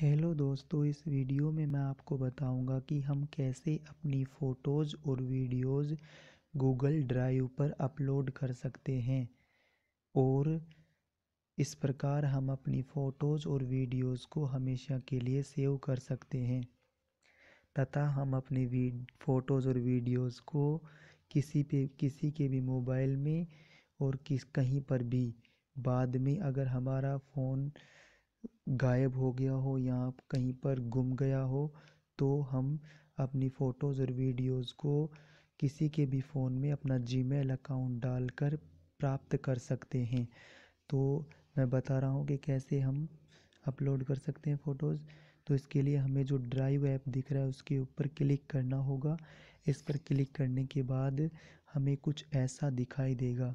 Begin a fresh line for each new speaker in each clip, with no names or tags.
hello दोस्तों इस video में मैं आपको बताऊंगा कि हम कैसे अपनी फ़ोटोज़ और वीडियोज़ गूगल ड्राइव पर अपलोड कर सकते हैं और इस प्रकार हम अपनी फ़ोटोज़ और वीडियोज़ को हमेशा के लिए सेव कर सकते हैं तथा हम अपनी फ़ोटोज़ और वीडियोज़ को किसी पे किसी के भी मोबाइल में और किस कहीं पर भी बाद में अगर हमारा फ़ोन गायब हो गया हो या कहीं पर गुम गया हो तो हम अपनी फ़ोटोज़ और वीडियोज़ को किसी के भी फ़ोन में अपना जीमेल अकाउंट डालकर प्राप्त कर सकते हैं तो मैं बता रहा हूँ कि कैसे हम अपलोड कर सकते हैं फ़ोटोज़ तो इसके लिए हमें जो ड्राइव ऐप दिख रहा है उसके ऊपर क्लिक करना होगा इस पर क्लिक करने के बाद हमें कुछ ऐसा दिखाई देगा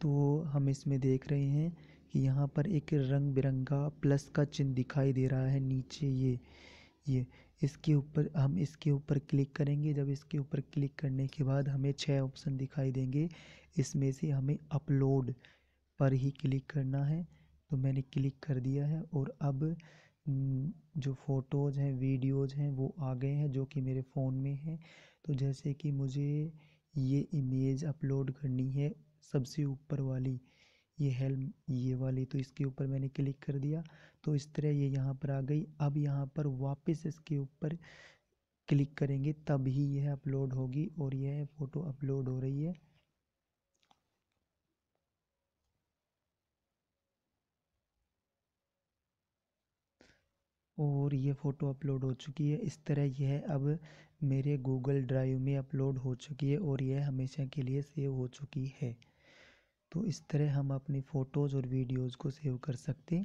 तो हम इसमें देख रहे हैं यहाँ पर एक रंग बिरंगा प्लस का चिन्ह दिखाई दे रहा है नीचे ये ये इसके ऊपर हम इसके ऊपर क्लिक करेंगे जब इसके ऊपर क्लिक करने के बाद हमें छः ऑप्शन दिखाई देंगे इसमें से हमें अपलोड पर ही क्लिक करना है तो मैंने क्लिक कर दिया है और अब जो फ़ोटोज़ हैं वीडियोज़ हैं वो आ गए हैं जो कि मेरे फ़ोन में हैं तो जैसे कि मुझे ये इमेज अपलोड करनी है सबसे ऊपर वाली ये हेल्म ये वाली तो इसके ऊपर मैंने क्लिक कर दिया तो इस तरह ये यहाँ पर आ गई अब यहाँ पर वापस इसके ऊपर क्लिक करेंगे तब ही यह अपलोड होगी और यह फ़ोटो अपलोड हो रही है और ये फ़ोटो अपलोड हो चुकी है इस तरह यह अब मेरे गूगल ड्राइव में अपलोड हो चुकी है और यह हमेशा के लिए सेव हो चुकी है तो इस तरह हम अपनी फ़ोटोज़ और वीडियोज़ को सेव कर सकते